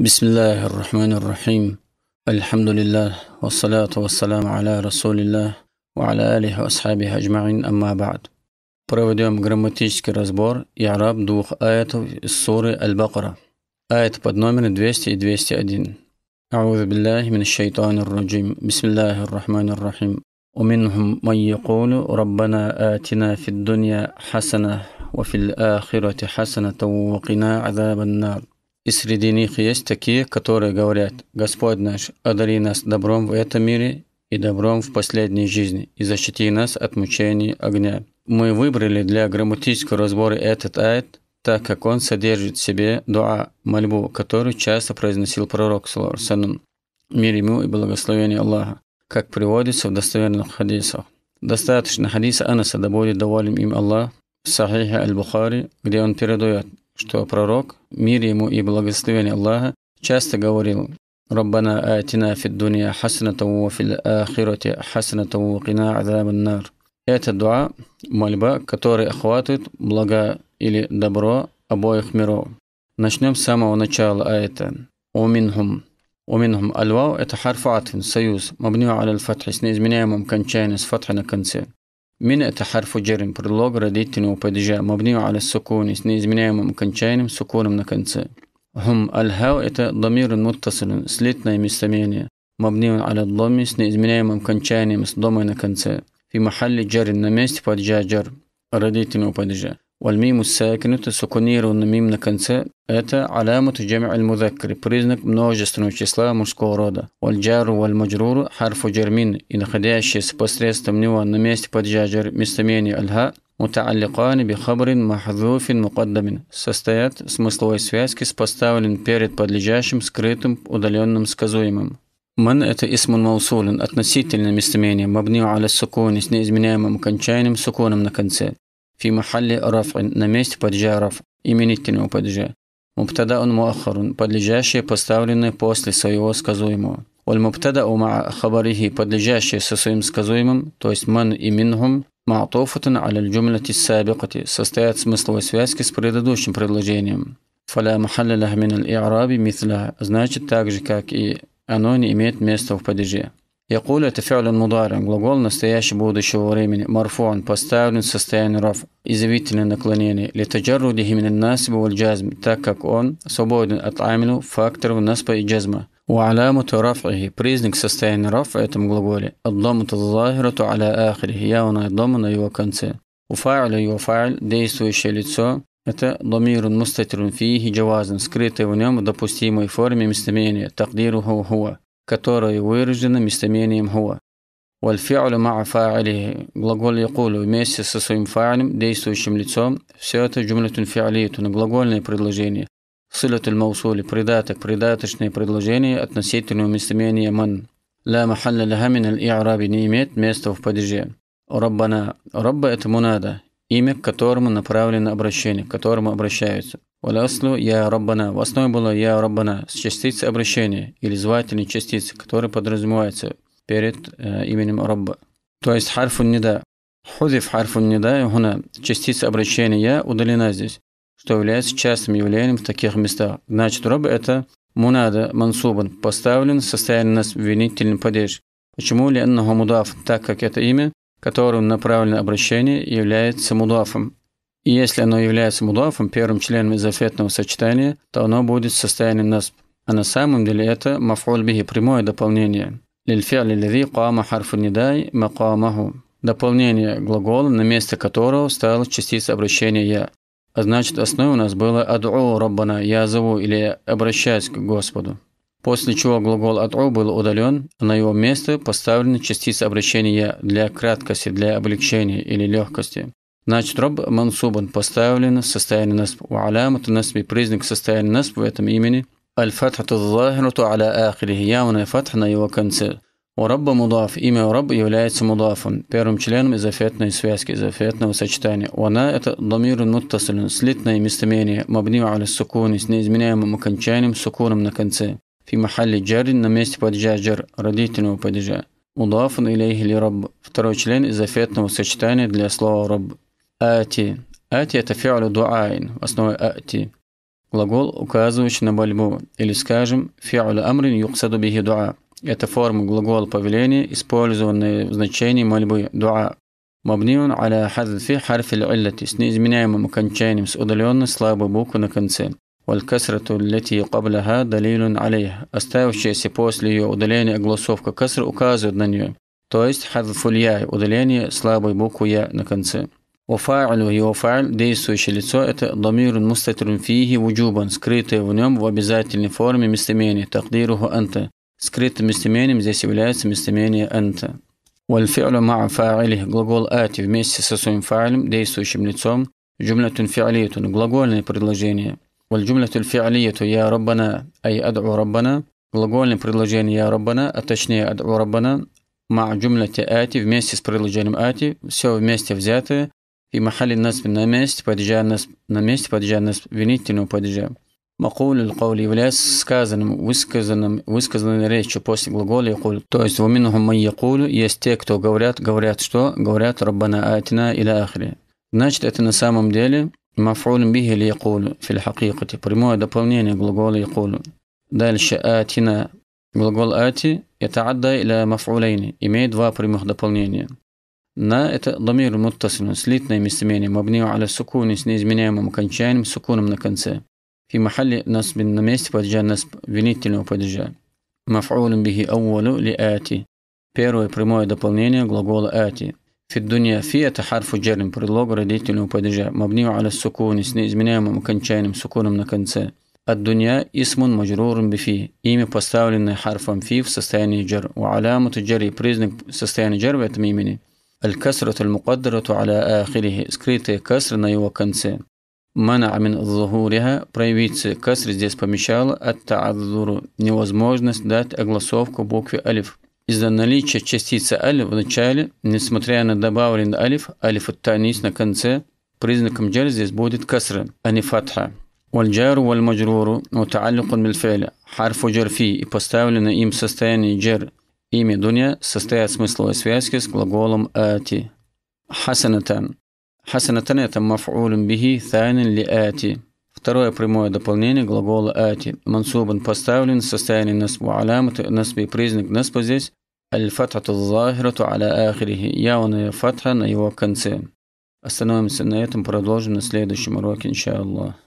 بسم الله الرحمن الرحيم الحمد لله والصلاة والسلام على رسول الله وعلى آله وأصحابه أجمعين أما بعد Проведем грамматический разбор и араб двух аятов из суры Аль-Бакара. Аят под номер 200 и 201. أعوذ بالله من الشيطان الرجيم بسم الله الرحمن الرحيم ومنهم من يقول ربنا آتنا في الدنيا حسنة وفي الآخرة حسنة وقنا عذاب النار И среди них есть такие, которые говорят, «Господь наш, одари нас добром в этом мире и добром в последней жизни, и защити нас от мучений огня». Мы выбрали для грамматического разбора этот аят, так как он содержит в себе дуа, мольбу, которую часто произносил пророк, салам, мир ему и благословение Аллаха, как приводится в достоверных хадисах. Достаточно хадиса Анаса, да будет доволен им Аллах, в Сахихе Аль-Бухари, где он передает – что пророк, мир ему и благословение Аллаха, часто говорил «Раббана атина фид дуния хасанатау ва фил ахирати хасанатау кина азабан нар». Это дуа, мольба, которая охватывает блага или добро обоих миров. Начнем с самого начала аята. «Уминхум». «Уминхум» альвау – это харф союз, мабню аля фатхи с неизменяемым кончанием с фатхи на конце мин-это харфу джерин, предлог родительного падежа, мабнию аля сукуни, с неизменяемым окончанием сукуном на конце. Хум аль-хау – это дамир муттасилин, слитное местоимение, мабнию аля доми с неизменяемым окончанием с домой на конце. Фи махалли джерин на месте падежа джер, родительного падежа. Вальмим сакинут сукуниру на мим на конце – это алямут джамع المذكر, признак множественного числа мужского рода. Вальджару вальмаджруру харфу джермин, и находящийся посредством него на месте поджаджер местоимение альха мутаалликан би хабрин махзуфин мукаддамин состоят в смысловой связке с поставленным перед подлежащим скрытым удаленным сказуемым. Ман – это исмун маусулин, относительное местоимение, мабни аля сукуни с неизменяемым окончанием суконом на конце. في محل رفع на месте падежа раф именительного падежа. он муахарун – подлежащее, поставленное после своего сказуемого. Оль мубтада ума хабарихи – подлежащее со своим сказуемым, то есть ман и минхум, маатуфатун аля джумляти сабикати, состоят смысловой связки с предыдущим предложением. Фаля махалля лахмин и араби, митла значит так же, как и оно не имеет места в падеже. Якуль – это фиаль мударин, глагол настоящего будущего времени, марфон, поставлен в состоянии рав, изъявительное наклонение, литаджарруди химин насибу валь джазм, так как он свободен от амилу факторов наспа и джазма. وعلامة رفعه признак состояния в этом глаголе الضمة الظاهرة على آخره явная дома на его конце وفاعل его файл действующее лицо это ضمير مستتر فيه جواز скрытое в нем в допустимой форме местоимения تقديره هو которое выражено местоимением «хуа». «Вальфи'лю ма'а фа'илихи» – глагол «якулю» вместе со своим фа'илем, действующим лицом. Все это джумлятун фи'алитун – глагольное предложение. Сылятуль маусули – придаток, придаточное предложение относительного местоимения «ман». «Ла махалля лаха мин аль-и'раби» не имеет места в падеже. «Раббана» – «Рабба» – это «мунада», имя, к которому направлено обращение, к которому обращаются. Валяслу я раббана. В основе было я раббана с частицы обращения или звательной частицы, которая подразумевается перед э, именем рабба. То есть харфун неда. Худиф харфун неда гуна. Частица обращения я удалена здесь, что является частым явлением в таких местах. Значит, Рабба это мунада мансубан, поставлен в состоянии нас винительный падеж. Почему ли мудаф, так как это имя, которым направлено обращение, является мудафом. И если оно является мудафом, первым членом изофетного сочетания, то оно будет в состоянии нас. А на самом деле это мафуль прямое дополнение. Лильфиали лави кама харфу нидай макамаху. Дополнение глагола, на место которого стала частица обращения «я». А значит, основой у нас было «аду раббана» – «я зову» или «обращаюсь к Господу». После чего глагол «аду» был удален, а на его место поставлена частица обращения «я» для краткости, для облегчения или легкости. Значит, роб мансубан поставлен в состоянии насб. Уалямат насби признак состояния насб в этом имени. Аль-фатхату захирату аля ахирих. Явная фатха на его конце. У Рабба мудаф. Имя Раб является мудафом, первым членом изофетной связки, изофетного сочетания. Она – это домир муттасалин, слитное местомение, мабнима аля сукуни, с неизменяемым окончанием, сукуном на конце. Фи махалли джарин на месте падежа джар, родительного падежа. Мудафан или ли Раб. Второй член изофетного сочетания для слова Раб. «Ати». «Ати» – это фиалю дуаин, в основе «ати». Глагол, указывающий на мольбу. Или, скажем, фиалю амрин юксаду бихи дуа. Это форма глагола повеления, использованная в значении мольбы дуа. Мабниун аля хадфи харфи лилляти с неизменяемым окончанием с удаленной слабой буквы на конце. والكسرة التي قبلها далилун عليه оставившаяся после ее удаления огласовка каср указывает на нее, то есть хадфулья, удаление слабой буквы я на конце. Вафа'лю и вафа'ль – действующее лицо – это дамирун мустатрун фихи вуджубан, скрытое в нем в обязательной форме местоимение, тахдируху анта. Скрытым местоимением здесь является местоимение анта. Вальфи'лю ма'а фа'илих – глагол ати вместе со своим фа'лем, действующим лицом, джумлятун фи'алиятун – глагольное предложение. Вальджумлятун фи'алияту я раббана, ай ад'у раббана – глагольное предложение я раббана, а точнее ад'у раббана, Ма джумляти ати вместе с предложением ати, все вместе взятое, في محل النصب намест, падежа на месте падежа винительного падежа. Макул القول является сказанным, высказанным, высказанной речью после глагола якул. То есть, ваминухум май якулу, есть те, кто говорят, говорят что? Говорят Раббана атина или ахри. Значит, это на самом деле мафуль бихи или якулу, фил хакикати, прямое дополнение глагола якулу. Дальше атина. Глагол ати это адда или мафулейни, имеет два прямых дополнения. На это ламир муттасилун, слитное местоимение, мабнио аля сукуни с неизменяемым окончанием, сукуном на конце. Фи махалли нас на месте падежа насб винительного падежа. Мафаулин бихи ауалу ли ати. Первое прямое дополнение глагола ати. في الدنيا في تحرف جرم предлог родительного падежа مبني على السكون с неизменяемым окончанием сукуном на конце. الدنيا اسم مجرور بفي имя поставленное харфом фи в состоянии джар وعلامة جري признак состояния джар в этом имени – الكسرة المقدرة على آخره скрытые кесры на его конце. Мана амин зухуриха, проявиться кесры здесь помешало от таадзуру, невозможность дать огласовку букве алиф. Из-за наличия частицы алиф в начале, несмотря на добавленный алиф, алиф танис на конце, признаком джаль здесь будет кесра, а не фатха. والجار والمجرور متعلق بالفعل حرف جر فيه и поставлено им состояние جر Имя Дуня состоит в смысловой связке с глаголом «ати». Хасанатан. Хасанатан – это маф'улюн бихи тайнин ли ати. Второе прямое дополнение глагола «ати». Мансубан поставлен в состоянии насбу алямат, насби признак наспа здесь «аль-фатхату захирату аля ахирихи» – явная фатха на его конце. Остановимся на этом, продолжим на следующем уроке, иншаллах.